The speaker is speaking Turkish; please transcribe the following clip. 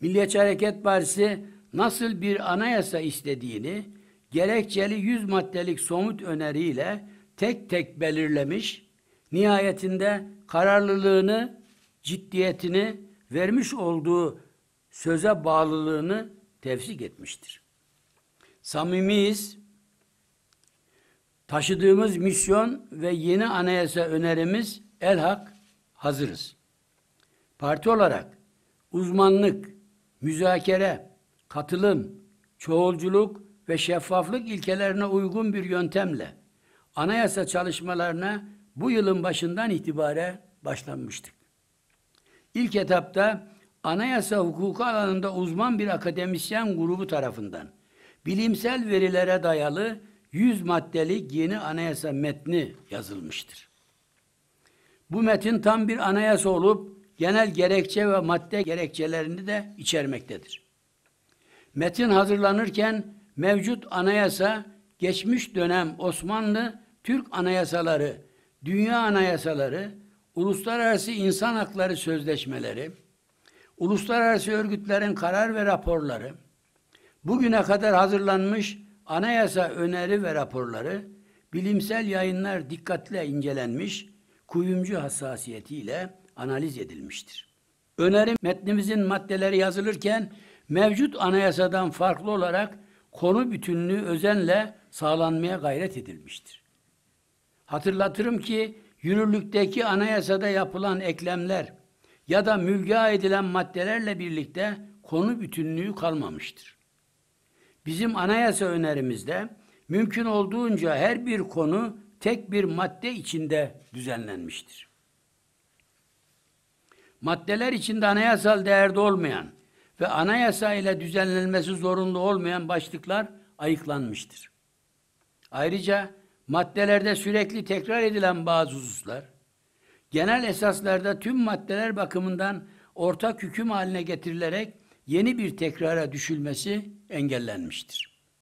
Milliyetçi Hareket Partisi nasıl bir anayasa istediğini gerekçeli yüz maddelik somut öneriyle tek tek belirlemiş, nihayetinde kararlılığını, ciddiyetini, vermiş olduğu söze bağlılığını tefsik etmiştir. Samimiyiz, taşıdığımız misyon ve yeni anayasa önerimiz elhak hazırız. Parti olarak uzmanlık, müzakere, katılım, çoğulculuk ve şeffaflık ilkelerine uygun bir yöntemle anayasa çalışmalarına bu yılın başından itibaren başlanmıştık. İlk etapta anayasa hukuku alanında uzman bir akademisyen grubu tarafından bilimsel verilere dayalı 100 maddelik yeni anayasa metni yazılmıştır. Bu metin tam bir anayasa olup genel gerekçe ve madde gerekçelerini de içermektedir. Metin hazırlanırken mevcut anayasa, geçmiş dönem Osmanlı, Türk anayasaları, dünya anayasaları, uluslararası insan hakları sözleşmeleri, uluslararası örgütlerin karar ve raporları, bugüne kadar hazırlanmış anayasa öneri ve raporları, bilimsel yayınlar dikkatle incelenmiş, kuyumcu hassasiyetiyle analiz edilmiştir. Önerim metnimizin maddeleri yazılırken mevcut anayasadan farklı olarak konu bütünlüğü özenle sağlanmaya gayret edilmiştir. Hatırlatırım ki yürürlükteki anayasada yapılan eklemler ya da mülga edilen maddelerle birlikte konu bütünlüğü kalmamıştır. Bizim anayasa önerimizde mümkün olduğunca her bir konu tek bir madde içinde düzenlenmiştir maddeler içinde anayasal değerde olmayan ve anayasa ile düzenlenmesi zorunda olmayan başlıklar ayıklanmıştır. Ayrıca maddelerde sürekli tekrar edilen bazı hususlar, genel esaslarda tüm maddeler bakımından ortak hüküm haline getirilerek yeni bir tekrara düşülmesi engellenmiştir.